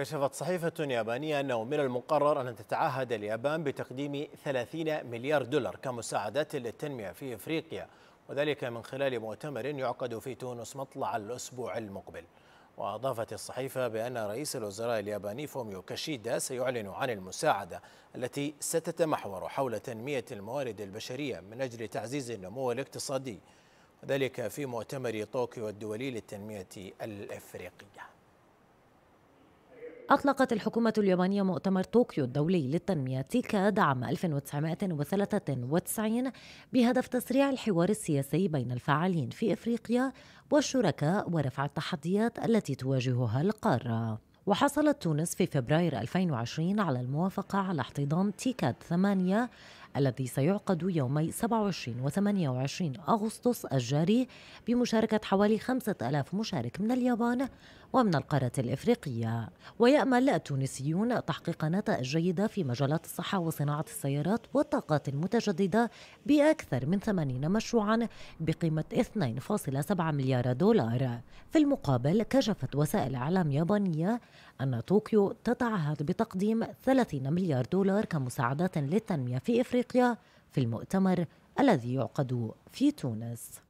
كشفت صحيفة يابانية أنه من المقرر أن تتعهد اليابان بتقديم 30 مليار دولار كمساعدات للتنمية في إفريقيا وذلك من خلال مؤتمر يعقد في تونس مطلع الأسبوع المقبل وأضافت الصحيفة بأن رئيس الوزراء الياباني فوميو كاشيدا سيعلن عن المساعدة التي ستتمحور حول تنمية الموارد البشرية من أجل تعزيز النمو الاقتصادي وذلك في مؤتمر طوكيو الدولي للتنمية الإفريقية أطلقت الحكومة اليابانية مؤتمر طوكيو الدولي للتنمية تيكاد عام 1993 بهدف تسريع الحوار السياسي بين الفاعلين في إفريقيا والشركاء ورفع التحديات التي تواجهها القارة وحصلت تونس في فبراير 2020 على الموافقة على احتضان تيكاد ثمانية الذي سيعقد يومي 27 و 28 أغسطس الجاري بمشاركة حوالي 5000 مشارك من اليابان ومن القارة الإفريقية ويأمل التونسيون تحقيق نتائج جيدة في مجالات الصحة وصناعة السيارات والطاقات المتجددة بأكثر من 80 مشروعا بقيمة 2.7 مليار دولار في المقابل كشفت وسائل إعلام يابانية أن طوكيو تتعهد بتقديم 30 مليار دولار كمساعدات للتنمية في إفريقيا افريقيا في المؤتمر الذي يعقد في تونس